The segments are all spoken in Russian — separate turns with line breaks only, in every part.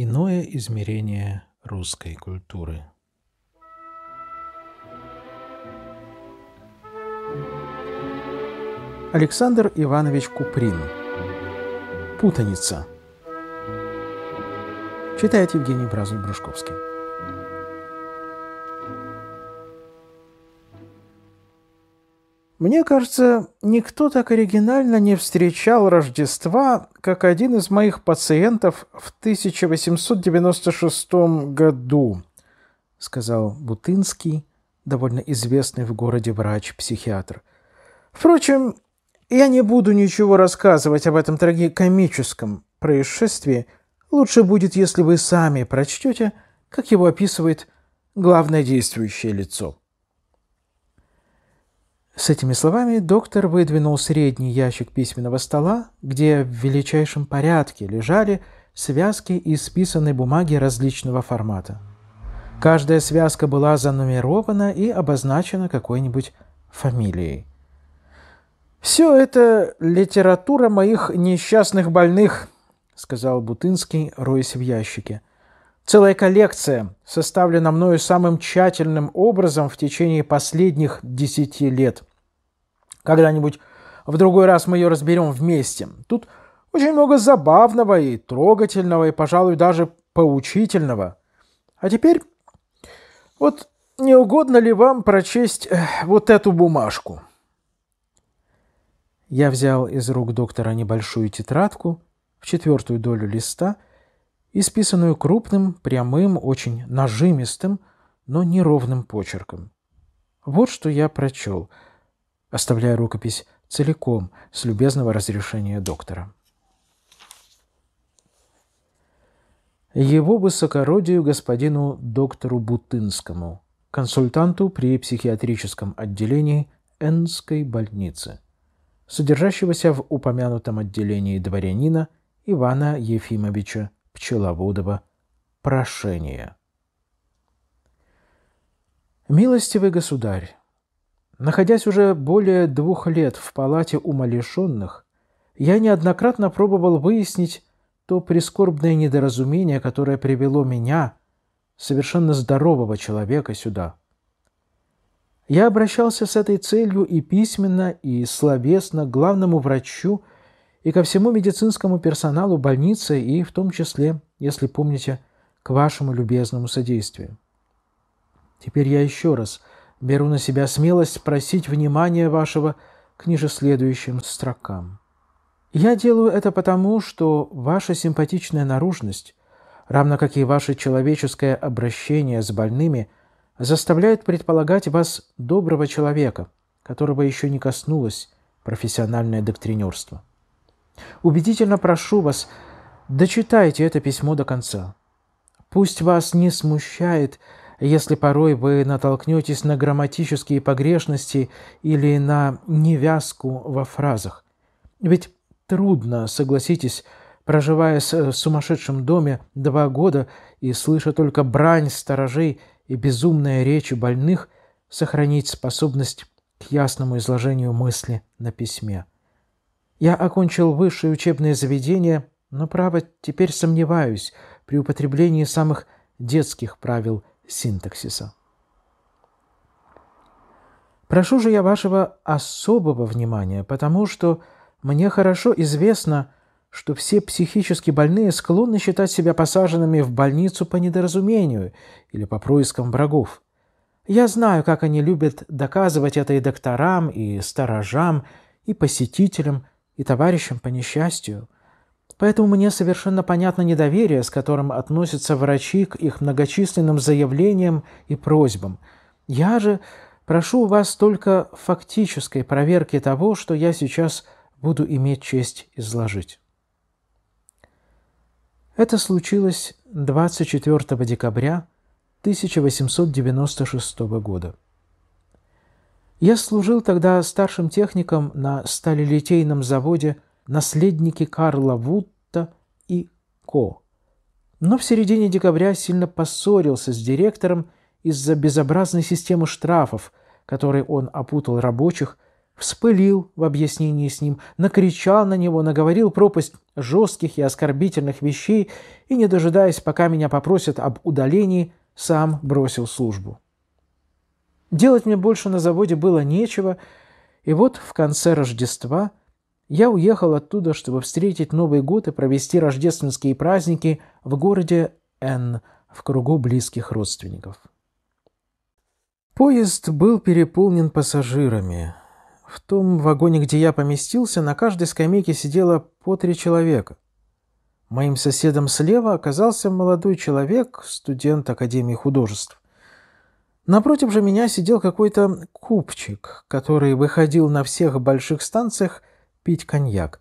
Иное измерение русской культуры. Александр Иванович Куприн. Путаница. Читает Евгений Бразуль-Брюшковский. Мне кажется, никто так оригинально не встречал Рождества, как один из моих пациентов в 1896 году, сказал Бутынский, довольно известный в городе врач-психиатр. Впрочем, я не буду ничего рассказывать об этом трагикомическом происшествии. Лучше будет, если вы сами прочтете, как его описывает главное действующее лицо. С этими словами доктор выдвинул средний ящик письменного стола, где в величайшем порядке лежали связки из списанной бумаги различного формата. Каждая связка была занумерована и обозначена какой-нибудь фамилией. «Все это литература моих несчастных больных», — сказал Бутынский, роясь в ящике. «Целая коллекция составлена мною самым тщательным образом в течение последних десяти лет». Когда-нибудь в другой раз мы ее разберем вместе. Тут очень много забавного и трогательного, и, пожалуй, даже поучительного. А теперь, вот не угодно ли вам прочесть э, вот эту бумажку? Я взял из рук доктора небольшую тетрадку в четвертую долю листа, исписанную крупным, прямым, очень нажимистым, но неровным почерком. Вот что я прочел — оставляя рукопись целиком с любезного разрешения доктора. Его высокородию господину доктору Бутынскому, консультанту при психиатрическом отделении Энской больницы, содержащегося в упомянутом отделении дворянина Ивана Ефимовича Пчеловодова, прошение. «Милостивый государь, Находясь уже более двух лет в палате умалишенных, я неоднократно пробовал выяснить то прискорбное недоразумение, которое привело меня, совершенно здорового человека, сюда. Я обращался с этой целью и письменно, и словесно к главному врачу и ко всему медицинскому персоналу больницы, и в том числе, если помните, к вашему любезному содействию. Теперь я еще раз – Беру на себя смелость просить внимания вашего к нижеследующим строкам. Я делаю это потому, что ваша симпатичная наружность, равно как и ваше человеческое обращение с больными, заставляет предполагать вас доброго человека, которого еще не коснулось профессиональное доктринерство. Убедительно прошу вас, дочитайте это письмо до конца. Пусть вас не смущает если порой вы натолкнетесь на грамматические погрешности или на невязку во фразах. Ведь трудно, согласитесь, проживая э, в сумасшедшем доме два года и слыша только брань сторожей и безумные речи больных, сохранить способность к ясному изложению мысли на письме. Я окончил высшее учебное заведение, но, право, теперь сомневаюсь при употреблении самых детских правил – синтаксиса. Прошу же я вашего особого внимания, потому что мне хорошо известно, что все психически больные склонны считать себя посаженными в больницу по недоразумению или по проискам врагов. Я знаю, как они любят доказывать это и докторам, и сторожам, и посетителям, и товарищам по несчастью – Поэтому мне совершенно понятно недоверие, с которым относятся врачи к их многочисленным заявлениям и просьбам. Я же прошу вас только фактической проверки того, что я сейчас буду иметь честь изложить. Это случилось 24 декабря 1896 года. Я служил тогда старшим техником на сталилитейном заводе «Связь» наследники Карла Вутта и Ко. Но в середине декабря сильно поссорился с директором из-за безобразной системы штрафов, которой он опутал рабочих, вспылил в объяснении с ним, накричал на него, наговорил пропасть жестких и оскорбительных вещей и, не дожидаясь, пока меня попросят об удалении, сам бросил службу. Делать мне больше на заводе было нечего, и вот в конце Рождества я уехал оттуда, чтобы встретить Новый год и провести рождественские праздники в городе Н, в кругу близких родственников. Поезд был переполнен пассажирами. В том вагоне, где я поместился, на каждой скамейке сидело по три человека. Моим соседом слева оказался молодой человек, студент Академии художеств. Напротив же меня сидел какой-то купчик, который выходил на всех больших станциях пить коньяк.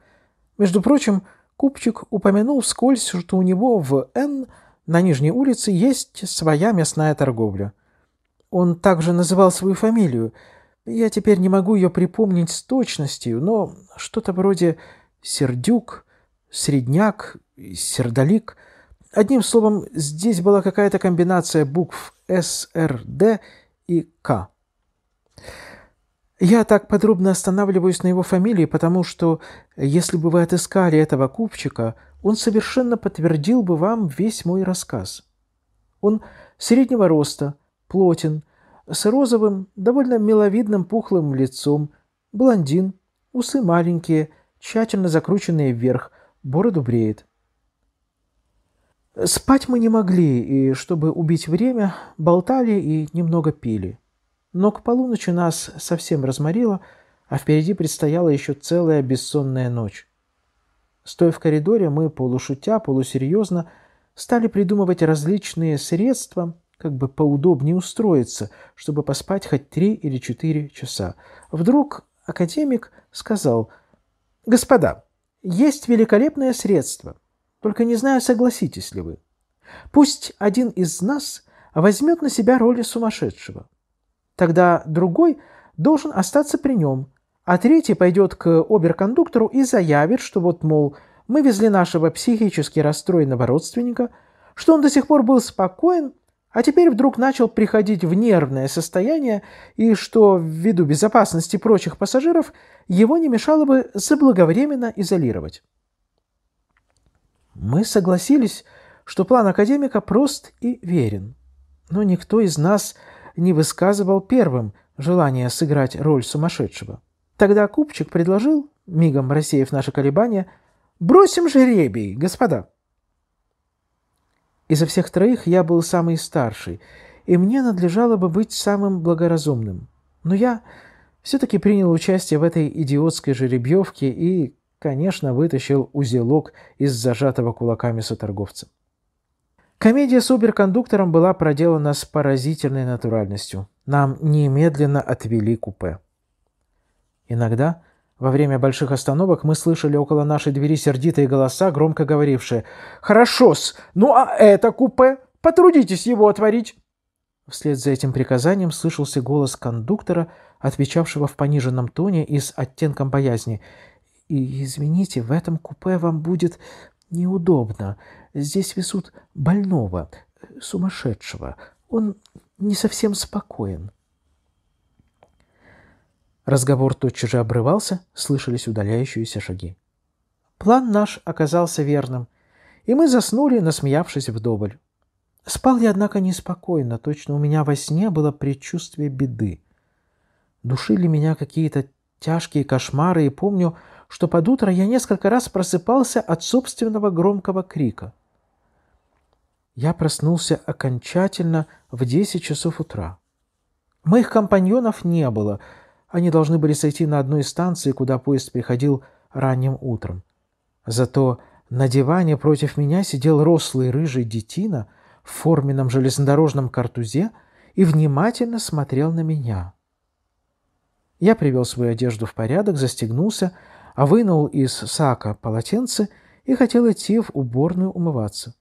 Между прочим, Купчик упомянул вскользь, что у него в Н на Нижней улице есть своя мясная торговля. Он также называл свою фамилию. Я теперь не могу ее припомнить с точностью, но что-то вроде «Сердюк», «Средняк», «Сердолик». Одним словом, здесь была какая-то комбинация букв «С», «Р», «Д» и «К». Я так подробно останавливаюсь на его фамилии, потому что, если бы вы отыскали этого купчика, он совершенно подтвердил бы вам весь мой рассказ. Он среднего роста, плотен, с розовым, довольно миловидным пухлым лицом, блондин, усы маленькие, тщательно закрученные вверх, бороду бреет. Спать мы не могли, и, чтобы убить время, болтали и немного пили. Но к полуночи нас совсем разморило, а впереди предстояла еще целая бессонная ночь. Стоя в коридоре, мы, полушутя, полусерьезно, стали придумывать различные средства, как бы поудобнее устроиться, чтобы поспать хоть три или четыре часа. Вдруг академик сказал, «Господа, есть великолепное средство, только не знаю, согласитесь ли вы. Пусть один из нас возьмет на себя роли сумасшедшего». Тогда другой должен остаться при нем, а третий пойдет к оберкондуктору и заявит, что вот, мол, мы везли нашего психически расстроенного родственника, что он до сих пор был спокоен, а теперь вдруг начал приходить в нервное состояние, и что, ввиду безопасности прочих пассажиров, его не мешало бы заблаговременно изолировать. Мы согласились, что план академика прост и верен, но никто из нас не высказывал первым желание сыграть роль сумасшедшего. Тогда Купчик предложил, мигом рассеяв наши колебания, «Бросим жеребий, господа!» Изо всех троих я был самый старший, и мне надлежало бы быть самым благоразумным. Но я все-таки принял участие в этой идиотской жеребьевке и, конечно, вытащил узелок из зажатого кулаками соторговца. Комедия с убер была проделана с поразительной натуральностью. Нам немедленно отвели купе. Иногда во время больших остановок мы слышали около нашей двери сердитые голоса, громко говорившие «Хорошо-с, ну а это купе? Потрудитесь его отворить!» Вслед за этим приказанием слышался голос кондуктора, отвечавшего в пониженном тоне и с оттенком боязни. «И, «Извините, в этом купе вам будет неудобно. Здесь везут больного, э, сумасшедшего. Он не совсем спокоен. Разговор тотчас же обрывался, слышались удаляющиеся шаги. План наш оказался верным, и мы заснули, насмеявшись вдоволь. Спал я, однако, неспокойно, точно у меня во сне было предчувствие беды. Душили меня какие-то тяжкие кошмары, и помню, что под утро я несколько раз просыпался от собственного громкого крика. Я проснулся окончательно в 10 часов утра. Моих компаньонов не было. Они должны были сойти на одной из станций, куда поезд приходил ранним утром. Зато на диване против меня сидел рослый рыжий детина в форменном железнодорожном картузе и внимательно смотрел на меня. Я привел свою одежду в порядок, застегнулся, а вынул из сака полотенце и хотел идти в уборную умываться.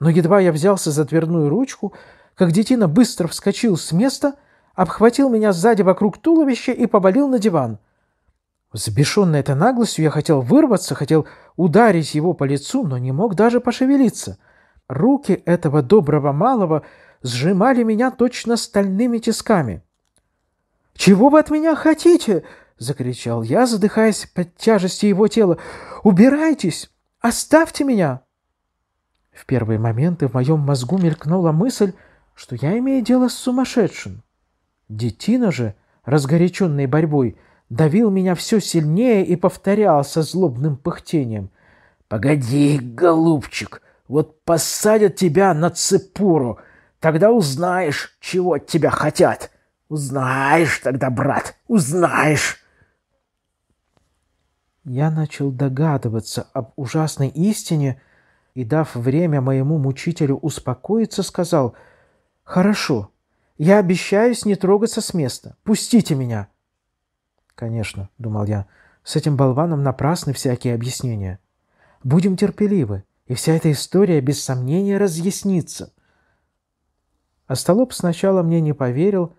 Но едва я взялся за дверную ручку, как детина быстро вскочил с места, обхватил меня сзади вокруг туловища и повалил на диван. Взбешенный этой наглостью, я хотел вырваться, хотел ударить его по лицу, но не мог даже пошевелиться. Руки этого доброго малого сжимали меня точно стальными тисками. «Чего вы от меня хотите?» — закричал я, задыхаясь под тяжестью его тела. «Убирайтесь! Оставьте меня!» В первые моменты в моем мозгу мелькнула мысль, что я имею дело с сумасшедшим. Детина же, разгоряченный борьбой, давил меня все сильнее и повторял со злобным пыхтением. «Погоди, голубчик, вот посадят тебя на цепуру, тогда узнаешь, чего от тебя хотят. Узнаешь тогда, брат, узнаешь!» Я начал догадываться об ужасной истине, и, дав время моему мучителю успокоиться, сказал «Хорошо, я обещаюсь не трогаться с места. Пустите меня!» «Конечно», — думал я, — «с этим болваном напрасны всякие объяснения. Будем терпеливы, и вся эта история без сомнения разъяснится». Остолоп сначала мне не поверил,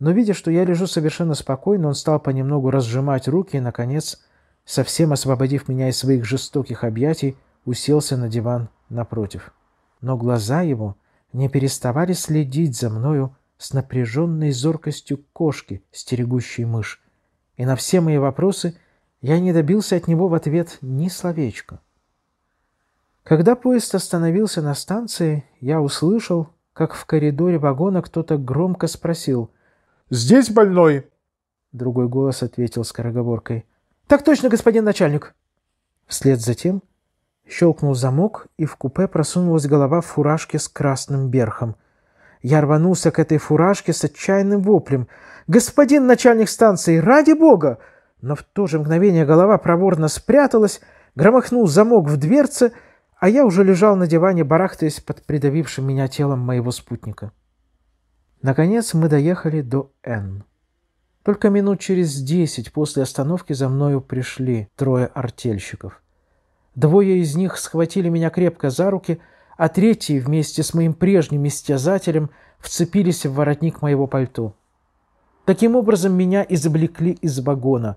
но, видя, что я лежу совершенно спокойно, он стал понемногу разжимать руки и, наконец, совсем освободив меня из своих жестоких объятий, уселся на диван напротив. Но глаза его не переставали следить за мною с напряженной зоркостью кошки, стерегущей мышь. И на все мои вопросы я не добился от него в ответ ни словечка. Когда поезд остановился на станции, я услышал, как в коридоре вагона кто-то громко спросил «Здесь больной?» Другой голос ответил скороговоркой «Так точно, господин начальник!» Вслед за тем Щелкнул замок, и в купе просунулась голова в фуражке с красным берхом. Я рванулся к этой фуражке с отчаянным воплем. «Господин начальник станции, ради бога!» Но в то же мгновение голова проворно спряталась, громыхнул замок в дверце, а я уже лежал на диване, барахтаясь под придавившим меня телом моего спутника. Наконец мы доехали до Н. Только минут через десять после остановки за мною пришли трое артельщиков. Двое из них схватили меня крепко за руки, а третий вместе с моим прежним истязателем вцепились в воротник моего пальто. Таким образом, меня извлекли из вагона.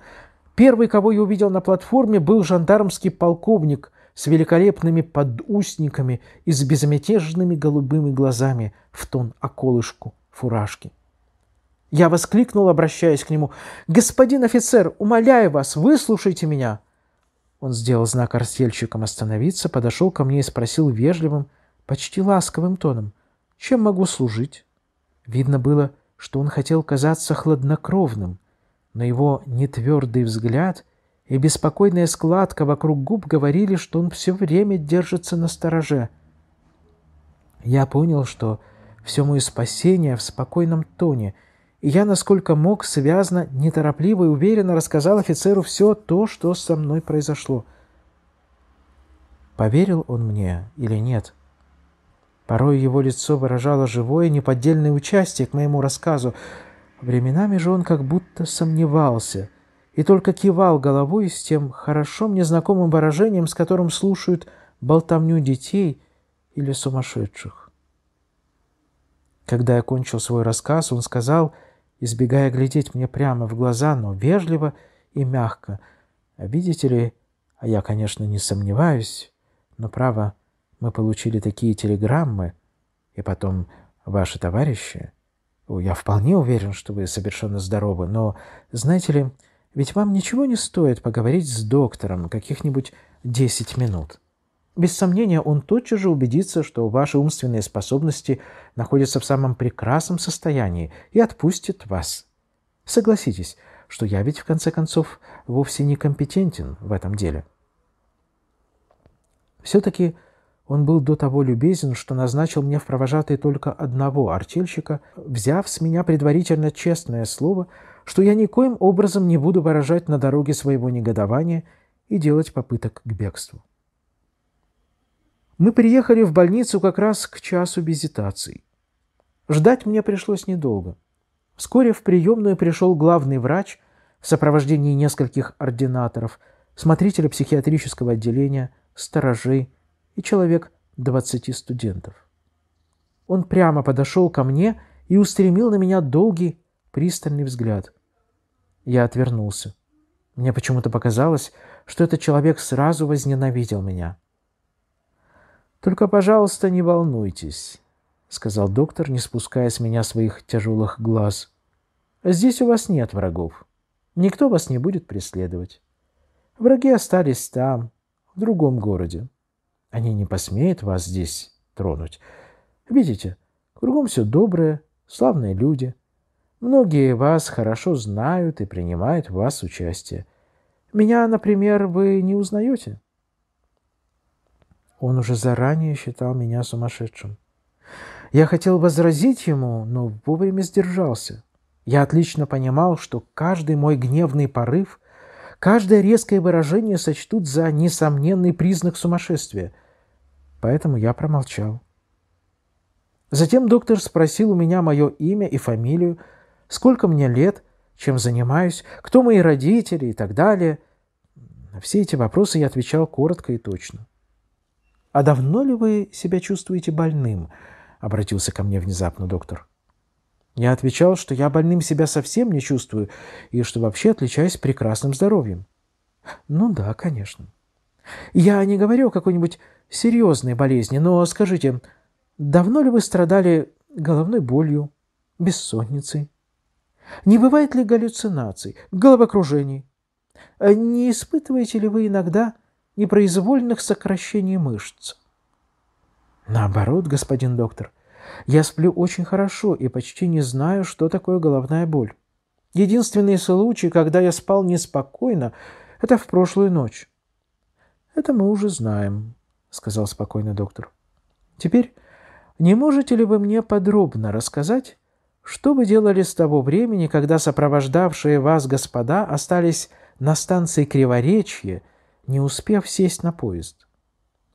Первый, кого я увидел на платформе, был жандармский полковник с великолепными подустниками и с безмятежными голубыми глазами в тон околышку фуражки. Я воскликнул, обращаясь к нему. «Господин офицер, умоляю вас, выслушайте меня!» Он сделал знак арсельщикам остановиться, подошел ко мне и спросил вежливым, почти ласковым тоном, «Чем могу служить?» Видно было, что он хотел казаться хладнокровным, но его нетвердый взгляд и беспокойная складка вокруг губ говорили, что он все время держится на стороже. Я понял, что все мое спасение в спокойном тоне — я, насколько мог, связно, неторопливо и уверенно рассказал офицеру все то, что со мной произошло. Поверил он мне или нет? Порой его лицо выражало живое, неподдельное участие к моему рассказу. Временами же он как будто сомневался и только кивал головой с тем хорошо мне знакомым выражением, с которым слушают болтовню детей или сумасшедших. Когда я кончил свой рассказ, он сказал — избегая глядеть мне прямо в глаза, но вежливо и мягко. А видите ли, а я, конечно, не сомневаюсь, но, право, мы получили такие телеграммы, и потом ваши товарищи. Я вполне уверен, что вы совершенно здоровы, но, знаете ли, ведь вам ничего не стоит поговорить с доктором каких-нибудь десять минут». Без сомнения, он тотчас же убедится, что ваши умственные способности находятся в самом прекрасном состоянии и отпустит вас. Согласитесь, что я ведь, в конце концов, вовсе не компетентен в этом деле. Все-таки он был до того любезен, что назначил мне в провожатые только одного артельщика, взяв с меня предварительно честное слово, что я никоим образом не буду выражать на дороге своего негодования и делать попыток к бегству. Мы приехали в больницу как раз к часу визитаций. Ждать мне пришлось недолго. Вскоре в приемную пришел главный врач в сопровождении нескольких ординаторов, смотрителя психиатрического отделения, сторожей и человек 20 студентов. Он прямо подошел ко мне и устремил на меня долгий, пристальный взгляд. Я отвернулся. Мне почему-то показалось, что этот человек сразу возненавидел меня. «Только, пожалуйста, не волнуйтесь», — сказал доктор, не спуская с меня своих тяжелых глаз. «Здесь у вас нет врагов. Никто вас не будет преследовать. Враги остались там, в другом городе. Они не посмеют вас здесь тронуть. Видите, кругом все доброе, славные люди. Многие вас хорошо знают и принимают в вас участие. Меня, например, вы не узнаете?» Он уже заранее считал меня сумасшедшим. Я хотел возразить ему, но вовремя сдержался. Я отлично понимал, что каждый мой гневный порыв, каждое резкое выражение сочтут за несомненный признак сумасшествия. Поэтому я промолчал. Затем доктор спросил у меня мое имя и фамилию, сколько мне лет, чем занимаюсь, кто мои родители и так далее. На все эти вопросы я отвечал коротко и точно. «А давно ли вы себя чувствуете больным?» — обратился ко мне внезапно доктор. Я отвечал, что я больным себя совсем не чувствую и что вообще отличаюсь прекрасным здоровьем. «Ну да, конечно. Я не говорю о какой-нибудь серьезной болезни, но скажите, давно ли вы страдали головной болью, бессонницей? Не бывает ли галлюцинаций, головокружений? Э, не испытываете ли вы иногда непроизвольных сокращений мышц. Наоборот, господин доктор, я сплю очень хорошо и почти не знаю, что такое головная боль. Единственный случай, когда я спал неспокойно, это в прошлую ночь. Это мы уже знаем, сказал спокойно доктор. Теперь не можете ли вы мне подробно рассказать, что вы делали с того времени, когда сопровождавшие вас господа остались на станции Криворечье не успев сесть на поезд?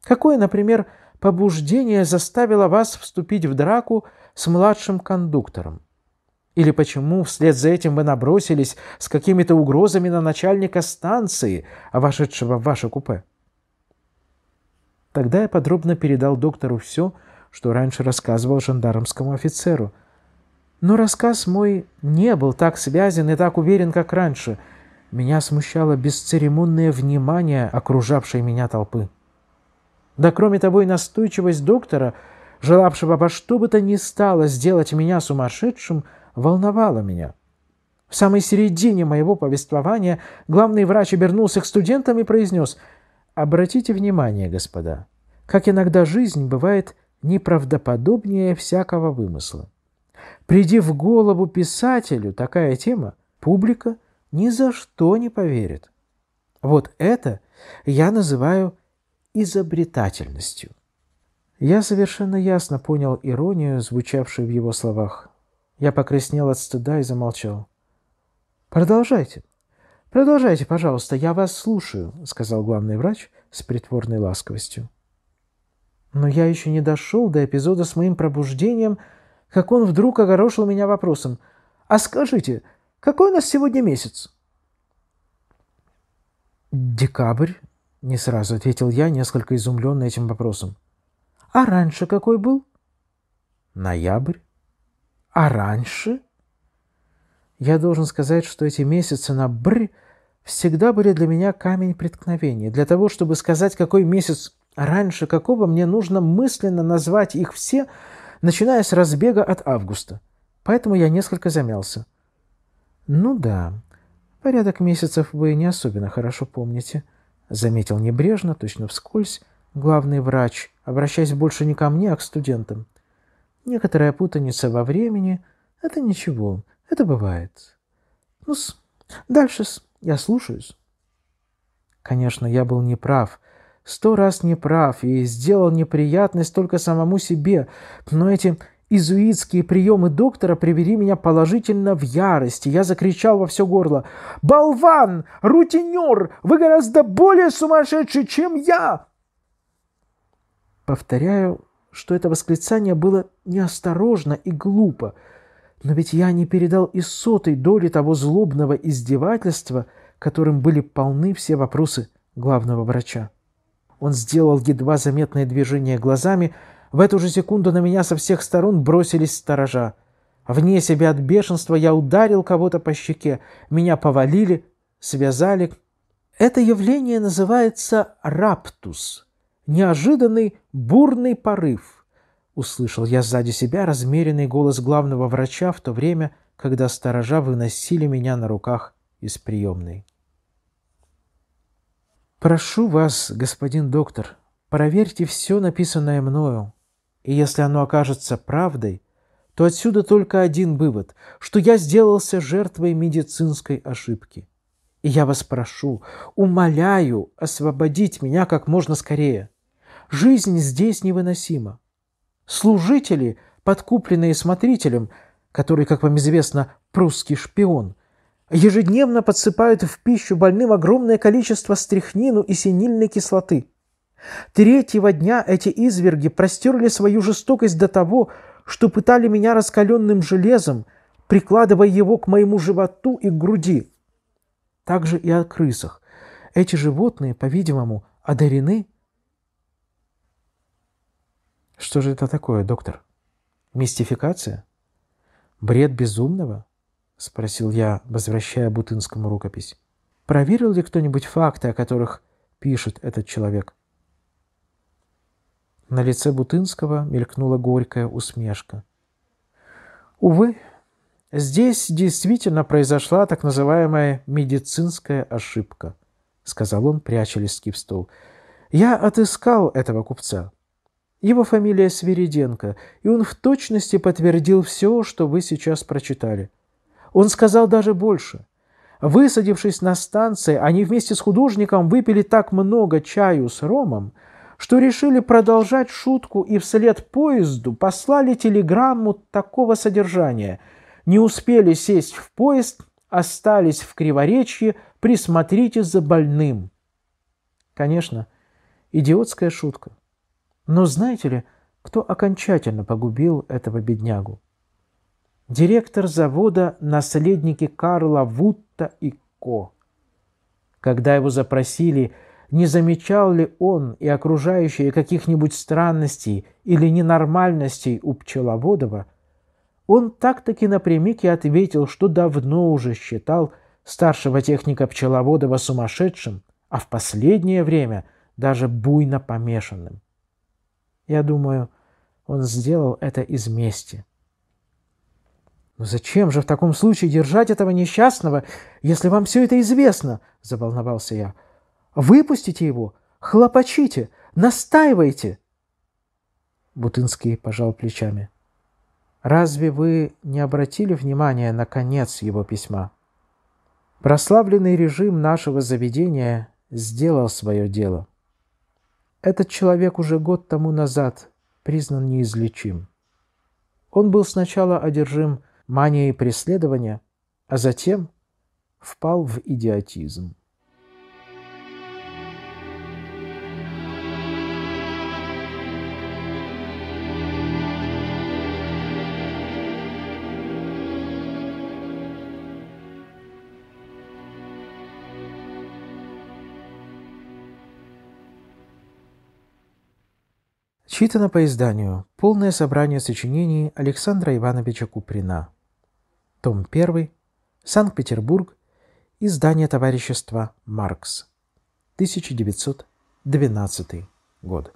Какое, например, побуждение заставило вас вступить в драку с младшим кондуктором? Или почему вслед за этим вы набросились с какими-то угрозами на начальника станции, вошедшего в ваше купе? Тогда я подробно передал доктору все, что раньше рассказывал жандармскому офицеру. Но рассказ мой не был так связан и так уверен, как раньше — меня смущало бесцеремонное внимание окружавшей меня толпы. Да кроме того и настойчивость доктора, желавшего во что бы то ни стало сделать меня сумасшедшим, волновала меня. В самой середине моего повествования главный врач обернулся к студентам и произнес «Обратите внимание, господа, как иногда жизнь бывает неправдоподобнее всякого вымысла. Приди в голову писателю такая тема, публика – ни за что не поверит. Вот это я называю изобретательностью. Я совершенно ясно понял иронию, звучавшую в его словах. Я покраснел от стыда и замолчал. «Продолжайте. Продолжайте, пожалуйста, я вас слушаю», — сказал главный врач с притворной ласковостью. Но я еще не дошел до эпизода с моим пробуждением, как он вдруг огорошил меня вопросом. «А скажите, какой у нас сегодня месяц? Декабрь, не сразу ответил я, несколько изумленный этим вопросом. А раньше какой был? Ноябрь. А раньше? Я должен сказать, что эти месяцы на «бр» всегда были для меня камень преткновения. Для того, чтобы сказать, какой месяц раньше какого, мне нужно мысленно назвать их все, начиная с разбега от августа. Поэтому я несколько замялся – «Ну да, порядок месяцев вы не особенно хорошо помните», — заметил небрежно, точно вскользь, главный врач, обращаясь больше не ко мне, а к студентам. «Некоторая путаница во времени — это ничего, это бывает. Ну-с, дальше-с, я слушаюсь». Конечно, я был неправ, сто раз неправ и сделал неприятность только самому себе, но эти изуитские приемы доктора привели меня положительно в ярости. Я закричал во все горло. «Болван! Рутинер! Вы гораздо более сумасшедший, чем я!» Повторяю, что это восклицание было неосторожно и глупо. Но ведь я не передал и сотой доли того злобного издевательства, которым были полны все вопросы главного врача. Он сделал едва заметное движение глазами – в эту же секунду на меня со всех сторон бросились сторожа. Вне себя от бешенства я ударил кого-то по щеке. Меня повалили, связали. Это явление называется раптус. Неожиданный бурный порыв. Услышал я сзади себя размеренный голос главного врача в то время, когда сторожа выносили меня на руках из приемной. «Прошу вас, господин доктор, проверьте все написанное мною. И если оно окажется правдой, то отсюда только один вывод, что я сделался жертвой медицинской ошибки. И я вас прошу, умоляю освободить меня как можно скорее. Жизнь здесь невыносима. Служители, подкупленные смотрителем, который, как вам известно, прусский шпион, ежедневно подсыпают в пищу больным огромное количество стряхнину и синильной кислоты – Третьего дня эти изверги простерли свою жестокость до того, что пытали меня раскаленным железом, прикладывая его к моему животу и к груди. Также и о крысах. Эти животные, по-видимому, одарены. Что же это такое, доктор? Мистификация? Бред безумного? Спросил я, возвращая Бутынскому рукопись. Проверил ли кто-нибудь факты, о которых пишет этот человек? На лице Бутынского мелькнула горькая усмешка. Увы, здесь действительно произошла так называемая медицинская ошибка, сказал он, пряча листки в стол. Я отыскал этого купца. Его фамилия Свириденко, и он в точности подтвердил все, что вы сейчас прочитали. Он сказал даже больше. Высадившись на станции, они вместе с художником выпили так много чаю с ромом, что решили продолжать шутку и вслед поезду послали телеграмму такого содержания. Не успели сесть в поезд, остались в Криворечье, присмотрите за больным. Конечно, идиотская шутка. Но знаете ли, кто окончательно погубил этого беднягу? Директор завода «Наследники Карла Вутта и Ко». Когда его запросили – не замечал ли он и окружающие каких-нибудь странностей или ненормальностей у Пчеловодова, он так-таки напрямик и ответил, что давно уже считал старшего техника Пчеловодова сумасшедшим, а в последнее время даже буйно помешанным. Я думаю, он сделал это из мести. «Но зачем же в таком случае держать этого несчастного, если вам все это известно?» – заволновался я – Выпустите его! Хлопочите! Настаивайте!» Бутынский пожал плечами. «Разве вы не обратили внимания на конец его письма? Прославленный режим нашего заведения сделал свое дело. Этот человек уже год тому назад признан неизлечим. Он был сначала одержим манией преследования, а затем впал в идиотизм. Читано по изданию полное собрание сочинений Александра Ивановича Куприна. Том 1. Санкт-Петербург. Издание товарищества «Маркс». 1912 год.